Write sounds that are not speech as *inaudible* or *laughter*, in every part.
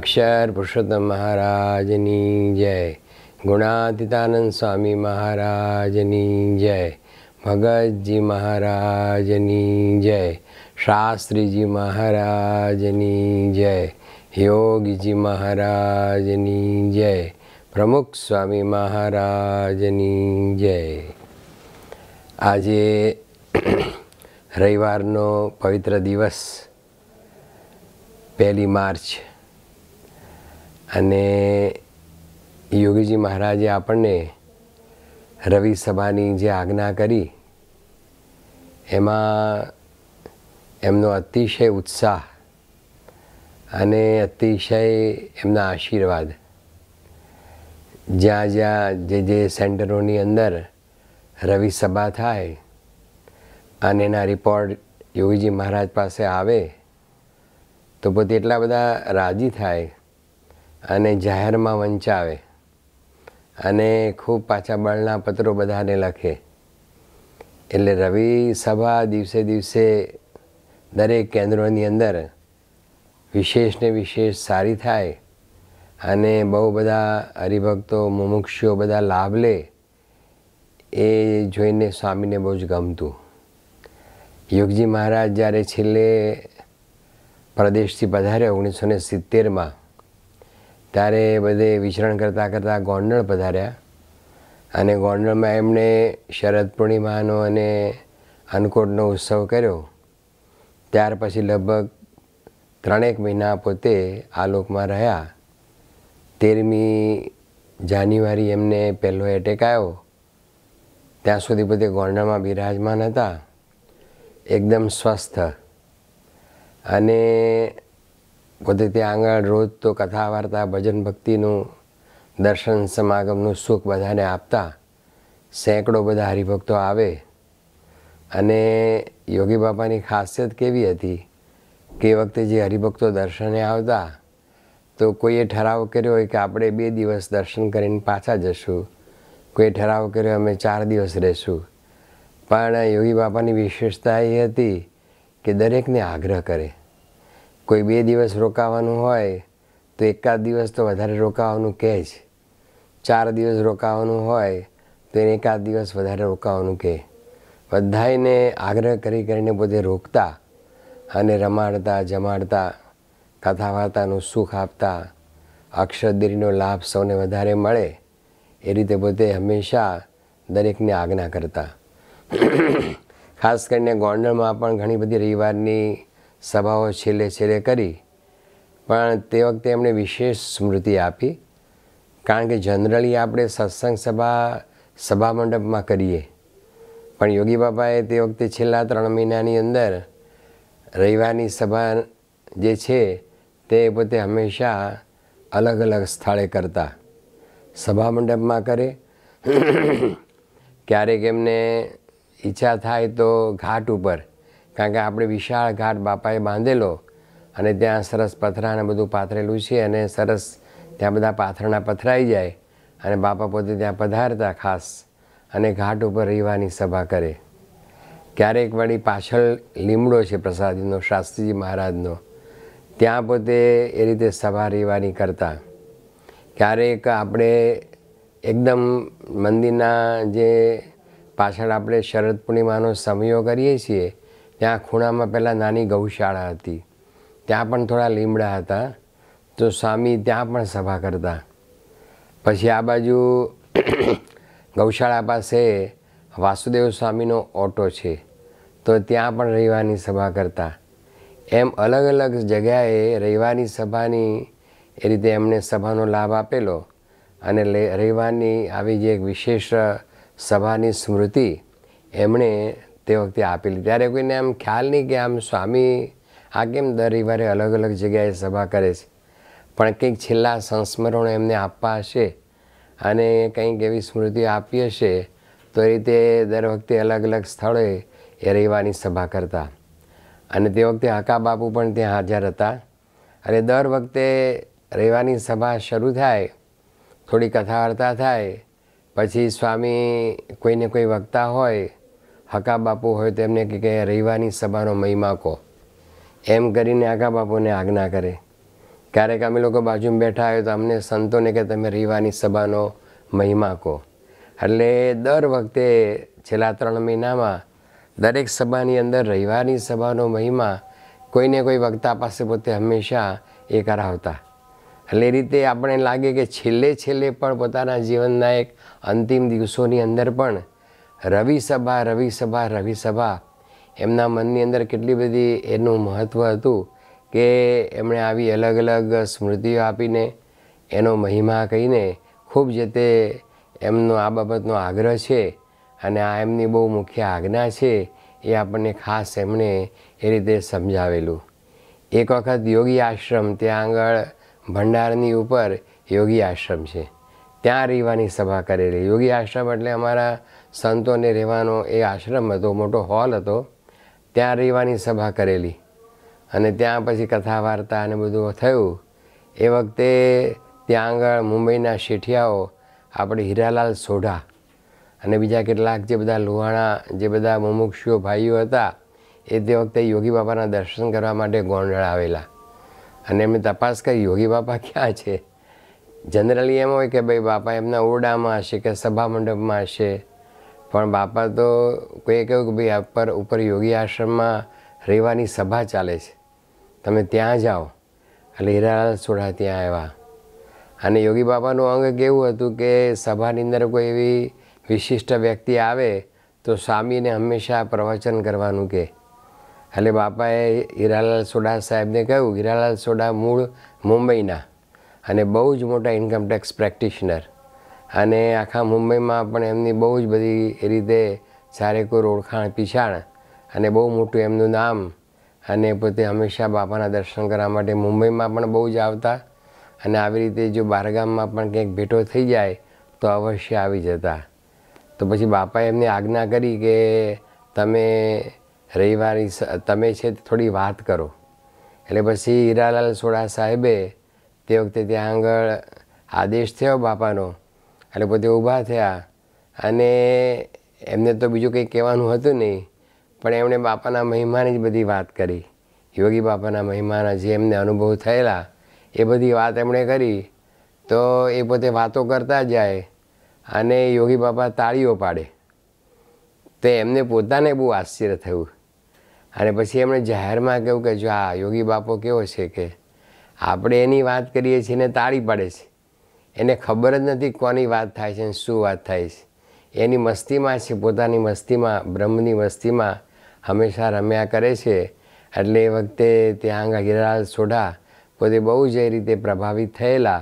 अक्षर पुरुषोत्तम महाराजनी जय गुणातीतानंद स्वामी महाराज महाराजनी जय भगत जी महाराजनी जय शास्त्री जी महाराजनी जय योग जी महाराजनी जय प्रमुख स्वामी મહારાજની जय आज रविवार पवित्र दिवस पहली मार्च અને યોગીજી મહારાજે આપણને રવિ સભાની જે આજ્ઞા કરી એમાં એમનો અતિશય ઉત્સાહ અને અતિશય એમના આશીર્વાદ જ્યાં જ્યાં જે જે સેન્ટરોની અંદર રવિ સભા થાય અને એના રિપોર્ટ યોગીજી મહારાજ પાસે આવે તો પોતે એટલા બધા રાજી થાય અને જાહેરમાં વંચાવે અને ખૂબ પાછા બળના પત્રો બધાને લખે એટલે રવિ સભા દિવસે દિવસે દરેક કેન્દ્રોની અંદર વિશેષને વિશેષ સારી થાય અને બહુ બધા હરિભક્તો મુમુક્ષીઓ બધા લાભ લે એ જોઈને સ્વામીને બહુ જ ગમતું યોગજી મહારાજ જ્યારે છેલ્લે પ્રદેશથી પધાર્યા ઓગણીસો ને સિત્તેરમાં ત્યારે બધે વિચરણ કરતાં કરતાં ગોંડળ પધાર્યા અને ગોંડળમાં એમણે શરદ પૂર્ણિમાનો અને અન્નકોટનો ઉત્સવ કર્યો ત્યાર પછી લગભગ ત્રણેક મહિના પોતે આ લોકમાં રહ્યા તેરમી જાન્યુઆરી એમને પહેલો એટેક આવ્યો ત્યાં સુધી પોતે ગોંડળમાં બિરાજમાન હતા એકદમ સ્વસ્થ અને પોતે ત્યાં આગળ રોજ તો કથા વાર્તા ભજન ભક્તિનું દર્શન સમાગમનું સુખ બધાને આપતા સેંકડો બધા હરિભક્તો આવે અને યોગી બાપાની ખાસિયત કેવી હતી કે એ વખતે જે હરિભક્તો દર્શને આવતા તો કોઈએ ઠરાવ કર્યો હોય કે આપણે બે દિવસ દર્શન કરીને પાછા જશું કોઈ ઠરાવ કર્યો અમે ચાર દિવસ રહેશું પણ યોગી બાપાની વિશેષતા એ હતી કે દરેકને આગ્રહ કરે કોઈ બે દિવસ રોકાવાનું હોય તો એકાદ દિવસ તો વધારે રોકાવાનું કહે જ ચાર દિવસ રોકાવાનું હોય તો એને એકાદ દિવસ વધારે રોકાવાનું કહે બધાને આગ્રહ કરી કરીને પોતે રોકતા અને રમાડતા જમાડતા કથા વાર્તાનું સુખ આપતા અક્ષરદેરીનો લાભ સૌને વધારે મળે એ રીતે પોતે હંમેશા દરેકને આજ્ઞા કરતા ખાસ કરીને ગોંડલમાં પણ ઘણી બધી રવિવારની સભાઓ છેલ્લે છેલ્લે કરી પણ તે વખતે એમણે વિશેષ સ્મૃતિ આપી કારણ કે જનરલી આપણે સત્સંગ સભા સભા મંડપમાં કરીએ પણ યોગી બાપાએ તે વખતે છેલ્લા ત્રણ મહિનાની અંદર રવિવારની સભા જે છે તે પોતે હંમેશા અલગ અલગ સ્થળે કરતા સભા મંડપમાં કરે ક્યારેક એમને ઈચ્છા થાય તો ઘાટ ઉપર કારણ કે આપણે વિશાળ ઘાટ બાપાએ બાંધેલો અને ત્યાં સરસ પથરાને બધું પાથરેલું છે અને સરસ ત્યાં બધા પાથરણા પથરાઈ જાય અને બાપા પોતે ત્યાં પધારતા ખાસ અને ઘાટ ઉપર રહેવાની સભા કરે ક્યારેક વળી પાછળ લીમડો છે પ્રસાદીનો શાસ્ત્રીજી મહારાજનો ત્યાં પોતે એ રીતે સભા રહેવાની કરતા ક્યારેક આપણે એકદમ મંદિરના જે પાછળ આપણે શરદ પૂર્ણિમાનો સમયો કરીએ છીએ ત્યાં ખૂણામાં પહેલાં નાની ગૌશાળા હતી ત્યાં પણ થોડા લીમડા હતા તો સ્વામી ત્યાં પણ સભા કરતા પછી આ બાજુ *coughs* ગૌશાળા પાસે વાસુદેવ સ્વામીનો ઓટો છે તો ત્યાં પણ રવિવારની સભા કરતા એમ અલગ અલગ જગ્યાએ રવિવારની સભાની એ રીતે એમને સભાનો લાભ આપેલો અને રવિવારની આવી જે એક વિશેષ સભાની સ્મૃતિ એમણે તે વખતે આપેલી ત્યારે કોઈને આમ ખ્યાલ નહીં કે આમ સ્વામી આ કેમ દર રવિવારે અલગ અલગ જગ્યાએ સભા કરે છે પણ કંઈક છેલ્લા સંસ્મરણો એમને આપવા હશે અને કંઈક એવી સ્મૃતિઓ આપી હશે તો એ રીતે દર વખતે અલગ અલગ સ્થળોએ એ રવિવારની સભા કરતા અને તે વખતે હકા બાપુ પણ ત્યાં હાજર હતા અને દર વખતે રવિવારની સભા શરૂ થાય થોડી કથા વાર્તા થાય પછી સ્વામી કોઈને કોઈ વક્તા હોય હકા બાપુ હોય તો એમને કે રવિવારની સભાનો મહિમા કહો એમ કરીને આખા બાપુને આજ્ઞા કરે ક્યારેક અમે લોકો બાજુમાં બેઠા હોય તો અમને સંતોને કે તમે રવિવારની સભાનો મહિમા કહો એટલે દર વખતે છેલ્લા ત્રણ મહિનામાં દરેક સભાની અંદર રવિવારની સભાનો મહિમા કોઈને કોઈ વક્તા પાસે પોતે હંમેશા એ કરાવતા એટલે એ રીતે આપણે લાગે કે છેલ્લે છેલ્લે પણ પોતાના જીવનના એક અંતિમ દિવસોની અંદર પણ રવિસભા રવિસભા રવિસભા એમના મનની અંદર કેટલી બધી એનું મહત્ત્વ હતું કે એમણે આવી અલગ અલગ સ્મૃતિઓ આપીને એનો મહિમા કહીને ખૂબ જે તે એમનો આ બાબતનો આગ્રહ છે અને આ એમની બહુ મુખ્ય આજ્ઞા છે એ આપણને ખાસ એમણે એ રીતે સમજાવેલું એક વખત યોગી આશ્રમ ત્યાં આગળ ભંડારની ઉપર યોગી આશ્રમ છે ત્યાં રહેવાની સભા કરેલી યોગી આશ્રમ એટલે અમારા સંતોને રહેવાનો એ આશ્રમ હતો મોટો હોલ હતો ત્યાં રહેવાની સભા કરેલી અને ત્યાં પછી કથા વાર્તા અને બધું થયું એ વખતે ત્યાં આગળ મુંબઈના શેઠિયાઓ આપણે હીરાલાલ સોઢા અને બીજા કેટલાક જે બધા લોહાણા જે બધા મુમુક્ષુઓ ભાઈઓ હતા એ તે વખતે યોગી બાપાના દર્શન કરવા માટે ગોંડળ આવેલા અને એમણે તપાસ કરી યોગી બાપા ક્યાં છે જનરલી એમ હોય કે ભાઈ બાપા એમના ઓરડામાં હશે કે સભા મંડપમાં હશે પણ બાપા તો કોઈ કહ્યું કે ભાઈ પર ઉપર યોગી આશ્રમમાં રહેવાની સભા ચાલે છે તમે ત્યાં જાઓ એટલે હીરાલાલ સોઢા ત્યાં આવ્યા અને યોગી બાપાનું અંગ કેવું હતું કે સભાની અંદર કોઈ એવી વિશિષ્ટ વ્યક્તિ આવે તો સ્વામીને હંમેશા પ્રવચન કરવાનું કે એટલે બાપાએ હીરાલાલ સોઢા સાહેબને કહ્યું હીરાલાલ સોઢા મૂળ મુંબઈના અને બહુ જ મોટા ઇન્કમ ટેક્સ પ્રેક્ટિશનર અને આખા મુંબઈમાં પણ એમની બહુ જ બધી એ રીતે સારી કોઈ ઓળખાણ પીછાણ અને બહુ મોટું એમનું નામ અને પોતે હંમેશા બાપાના દર્શન કરવા માટે મુંબઈમાં પણ બહુ જ આવતા અને આવી રીતે જો બહારગામમાં પણ ક્યાંક ભેટો થઈ જાય તો અવશ્ય આવી જતા તો પછી બાપાએ એમને આજ્ઞા કરી કે તમે રવિવારી તમે છે થોડી વાત કરો એટલે પછી હીરાલાલ સોડા સાહેબે તે વખતે ત્યાં આગળ આદેશ થયો બાપાનો એટલે પોતે ઊભા થયા અને એમને તો બીજું કંઈ કહેવાનું હતું નહીં પણ એમણે બાપાના મહિમાની જ બધી વાત કરી યોગી બાપાના મહિમાના જે એમને અનુભવ થયેલા એ બધી વાત એમણે કરી તો એ પોતે વાતો કરતા જાય અને યોગી બાપા તાળીઓ પાડે તો એમને પોતાને બહુ આશ્ચર્ય થયું અને પછી એમણે જાહેરમાં કહ્યું કે જો આ યોગી બાપો કેવો છે કે આપણે એની વાત કરીએ છીએ ને તાળી પાડે છે એને ખબર જ નથી કોની વાત થાય છે ને શું વાત થાય છે એની મસ્તીમાં છે પોતાની મસ્તીમાં બ્રહ્મની મસ્તીમાં હંમેશા રમ્યા કરે છે એટલે એ વખતે ત્યાં આંગા ગિરિરાજ સોઢા પોતે બહુ જ એ રીતે પ્રભાવિત થયેલા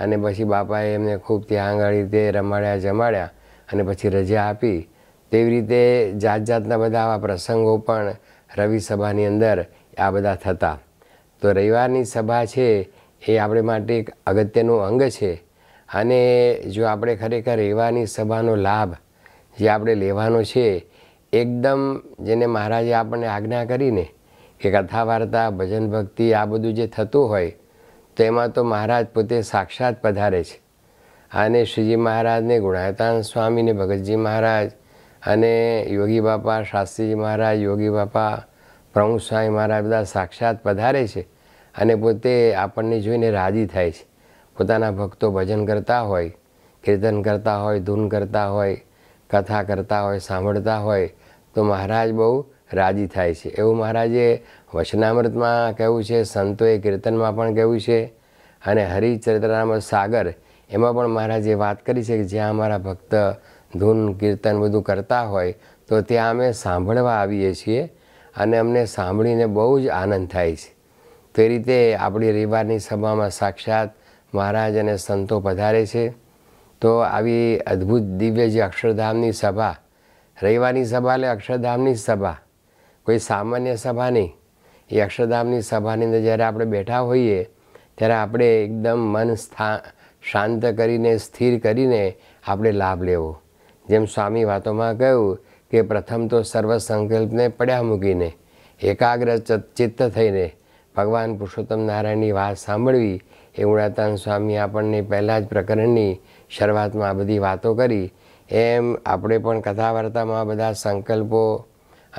અને પછી બાપાએ એમને ખૂબ ત્યાં આગળ રીતે રમાડ્યા જમાડ્યા અને પછી રજા આપી તેવી રીતે જાત જાતના બધા આવા પ્રસંગો પણ રવિ સભાની અંદર આ બધા થતા તો રવિવારની સભા છે એ આપણે માટે એક અગત્યનું અંગ છે અને જો આપણે ખરેખર રવિવારની સભાનો લાભ જે આપણે લેવાનો છે એકદમ જેને મહારાજે આપણને આજ્ઞા કરીને કે કથા વાર્તા ભજન ભક્તિ આ બધું જે થતું હોય તો એમાં તો મહારાજ પોતે સાક્ષાત પધારે છે અને શ્રીજી મહારાજને ગુણાયતાન સ્વામીને ભગતજી મહારાજ અને યોગી બાપા શાસ્ત્રીજી મહારાજ યોગી બાપા પ્રમુખ સ્વામી મહારાજ બધા સાક્ષાત પધારે છે અને પોતે આપણને જોઈને રાજી થાય છે પોતાના ભક્તો ભજન કરતા હોય કીર્તન કરતા હોય ધૂન કરતા હોય કથા કરતા હોય સાંભળતા હોય તો મહારાજ બહુ રાજી થાય છે એવું મહારાજે વચનામૃતમાં કહેવું છે સંતોએ કીર્તનમાં પણ કહેવું છે અને હરિચરિત્રામ સાગર એમાં પણ મહારાજે વાત કરી છે કે જ્યાં અમારા ભક્ત ધૂન કીર્તન બધું કરતા હોય તો ત્યાં અમે સાંભળવા આવીએ છીએ અને અમને સાંભળીને બહુ જ આનંદ થાય છે તે રીતે આપણી રવિવારની સભામાં સાક્ષાત મહારાજ અને સંતો પધારે છે તો આવી અદ્ભુત દિવ્ય જે અક્ષરધામની સભા રવિવારની સભા એટલે અક્ષરધામની સભા કોઈ સામાન્ય સભા નહીં એ અક્ષરધામની સભાની અંદર જ્યારે આપણે બેઠા હોઈએ ત્યારે આપણે એકદમ મન સ્થા શાંત કરીને સ્થિર કરીને આપણે લાભ લેવો જેમ સ્વામી વાતોમાં કહ્યું કે પ્રથમ તો સર્વ સંકલ્પને પડ્યા મૂકીને એકાગ્ર ચિત્ત થઈને ભગવાન પુરુષોત્તમ નારાયણની વાત સાંભળવી એ ઉડાતાન સ્વામી આપણને પહેલાં જ પ્રકરણની શરૂઆતમાં આ બધી વાતો કરી એમ આપણે પણ કથાવાર્તામાં બધા સંકલ્પો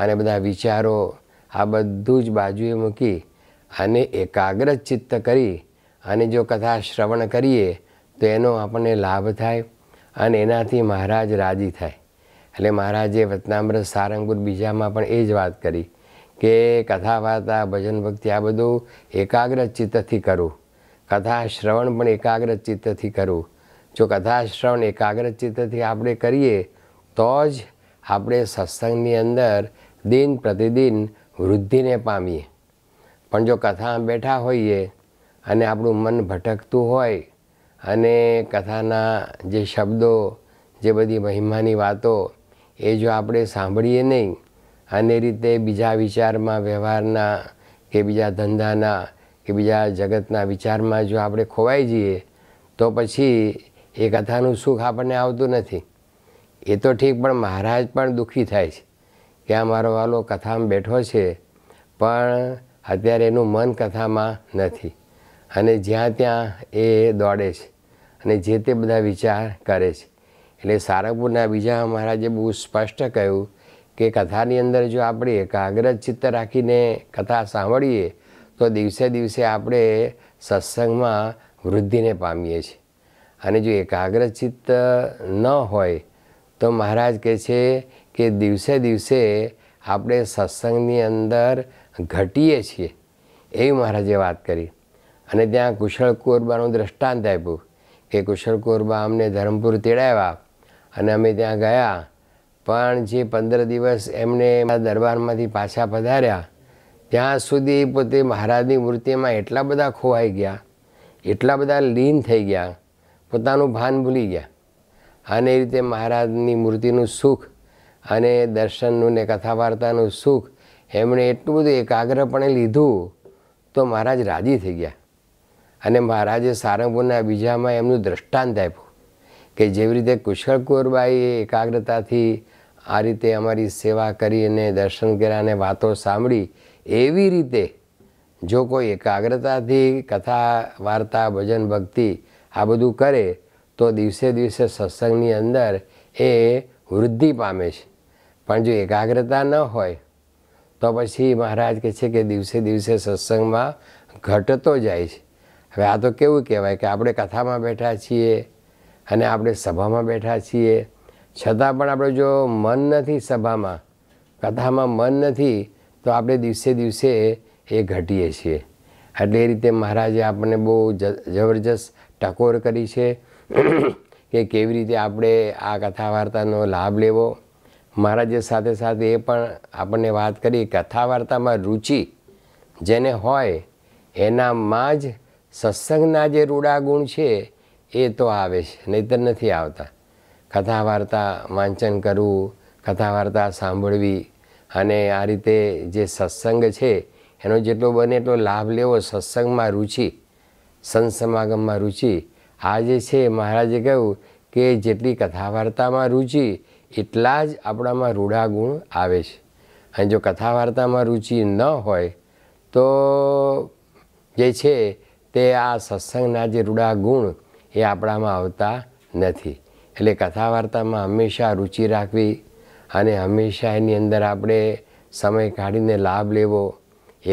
અને બધા વિચારો આ બધું જ બાજુએ મૂકી અને એકાગ્ર ચિત્ત કરી અને જો કથા શ્રવણ કરીએ તો એનો આપણને લાભ થાય અને એનાથી મહારાજ રાજી થાય એટલે મહારાજે વતનામ્ર સારંગપુર બીજામાં પણ એ જ વાત કરી કે કથા વાર્તા ભજન ભક્તિ આ બધું એકાગ્ર ચિત્તથી કરું કથા શ્રવણ પણ એકાગ્ર ચિત્તથી કરું જો કથા શ્રવણ એકાગ્ર ચિત્તથી આપણે કરીએ તો જ આપણે સત્સંગની અંદર દિન પ્રતિદિન વૃદ્ધિને પામીએ પણ જો કથા બેઠા હોઈએ અને આપણું મન ભટકતું હોય અને કથાના જે શબ્દો જે બધી મહિમાની વાતો એ જો આપણે સાંભળીએ નહીં અને રીતે બીજા વિચારમાં વ્યવહારના કે બીજા ધંધાના કે બીજા જગતના વિચારમાં જો આપણે ખોવાઈ જઈએ તો પછી એ કથાનું સુખ આપણને આવતું નથી એ તો ઠીક પણ મહારાજ પણ દુઃખી થાય છે કે આ મારો વાલો કથામાં બેઠો છે પણ અત્યારે એનું મન કથામાં નથી અને જ્યાં ત્યાં એ દોડે છે અને જે તે બધા વિચાર કરે છે એટલે સારંગપુરના બીજા મહારાજે બહુ સ્પષ્ટ કહ્યું કે કથાની અંદર જો આપણે એકાગ્ર ચિત્ત રાખીને કથા સાંભળીએ તો દિવસે દિવસે આપણે સત્સંગમાં વૃદ્ધિને પામીએ છીએ અને જો એકાગ્ર ચિત્ત ન હોય તો મહારાજ કહે છે કે દિવસે દિવસે આપણે સત્સંગની અંદર ઘટીએ છીએ એવી મહારાજે વાત કરી અને ત્યાં કુશળ કોરબાનું દ્રષ્ટાંત આપ્યું કે કુશળ કોરબા અમને ધરમપુર તેડાવ્યા અને અમે ત્યાં ગયા પણ જે પંદર દિવસ એમને દરબારમાંથી પાછા પધાર્યા ત્યાં સુધી પોતે મહારાજની મૂર્તિમાં એટલા બધા ખોવાઈ ગયા એટલા બધા લીન થઈ ગયા પોતાનું ભાન ભૂલી ગયા અને એ રીતે મહારાજની મૂર્તિનું સુખ અને દર્શનનું ને કથા વાર્તાનું સુખ એમણે એટલું બધું એકાગ્રપણે લીધું તો મહારાજ રાજી થઈ ગયા અને મહારાજે સારંગપુરના બીજામાં એમનું દ્રષ્ટાંત આપ્યું કે જેવી રીતે કુશળ કુરબાઈએ એકાગ્રતાથી આ રીતે અમારી સેવા કરી અને દર્શન કર્યા અને વાતો સાંભળી એવી રીતે જો કોઈ એકાગ્રતાથી કથા વાર્તા ભજન ભક્તિ આ બધું કરે તો દિવસે દિવસે સત્સંગની અંદર એ વૃદ્ધિ પામે છે પણ જો એકાગ્રતા ન હોય તો પછી મહારાજ કહે છે કે દિવસે દિવસે સત્સંગમાં ઘટતો જાય છે હવે આ તો કેવું કહેવાય કે આપણે કથામાં બેઠા છીએ અને આપણે સભામાં બેઠા છીએ છતાં પણ આપણે જો મન નથી સભામાં કથામાં મન નથી તો આપણે દિવસે દિવસે એ ઘટીએ છીએ એટલે એ રીતે મહારાજે આપણને બહુ જબરજસ્ત ટકોર કરી છે કે કેવી રીતે આપણે આ કથા વાર્તાનો લાભ લેવો મહારાજે સાથે સાથે એ પણ આપણને વાત કરી કથા વાર્તામાં રુચિ જેને હોય એનામાં જ સત્સંગના જે રૂડા ગુણ છે એ તો આવે છે નહીતર નથી આવતા કથા વાર્તા વાંચન કરવું કથા વાર્તા સાંભળવી અને આ રીતે જે સત્સંગ છે એનો જેટલો બને એટલો લાભ લેવો સત્સંગમાં રુચિ સંત સમાગમમાં રુચિ આ જે છે મહારાજે કહ્યું કે જેટલી કથા વાર્તામાં રુચિ એટલા જ આપણામાં રૂઢા ગુણ આવે છે અને જો કથા વાર્તામાં રુચિ ન હોય તો જે છે તે આ સત્સંગના જે રૂડા ગુણ એ આપણામાં આવતા નથી એટલે કથા વાર્તામાં હંમેશા રુચિ રાખવી અને હંમેશા એની અંદર આપણે સમય કાઢીને લાભ લેવો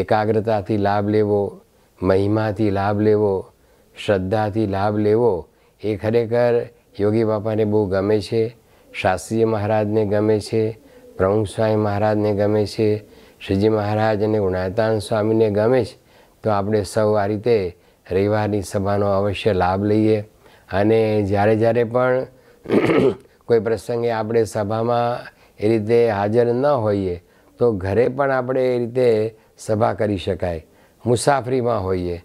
એકાગ્રતાથી લાભ લેવો મહિમાથી લાભ લેવો શ્રદ્ધાથી લાભ લેવો એ ખરેખર યોગી બાપાને બહુ ગમે છે શાસ્ત્રીજી મહારાજને ગમે છે પ્રમુખ સ્વામી મહારાજને ગમે છે શ્રીજી મહારાજ અને ગુણાતાન સ્વામીને ગમે છે તો આપણે સૌ આ રીતે રવિવારની સભાનો અવશ્ય લાભ લઈએ અને જ્યારે જ્યારે પણ *coughs* કોઈ પ્રસંગે આપણે સભામાં એ રીતે હાજર ન હોઈએ તો ઘરે પણ આપણે એ રીતે સભા કરી શકાય મુસાફરીમાં હોઈએ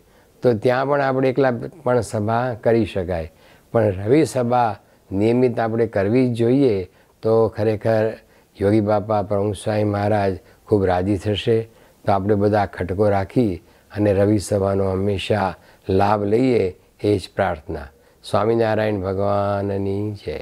તો ત્યાં પણ આપણે એકલા પણ સભા કરી શકાય પણ રવિ સભા નિયમિત આપણે કરવી જ જોઈએ તો ખરેખર યોગી બાપા પ્રમુખ સ્વામી મહારાજ ખૂબ રાજી થશે તો આપણે બધા ખટકો રાખી અને રવિ સભાનો હંમેશા લાભ લઈએ એ જ પ્રાર્થના સ્વામિનારાયણ ભગવાનની જય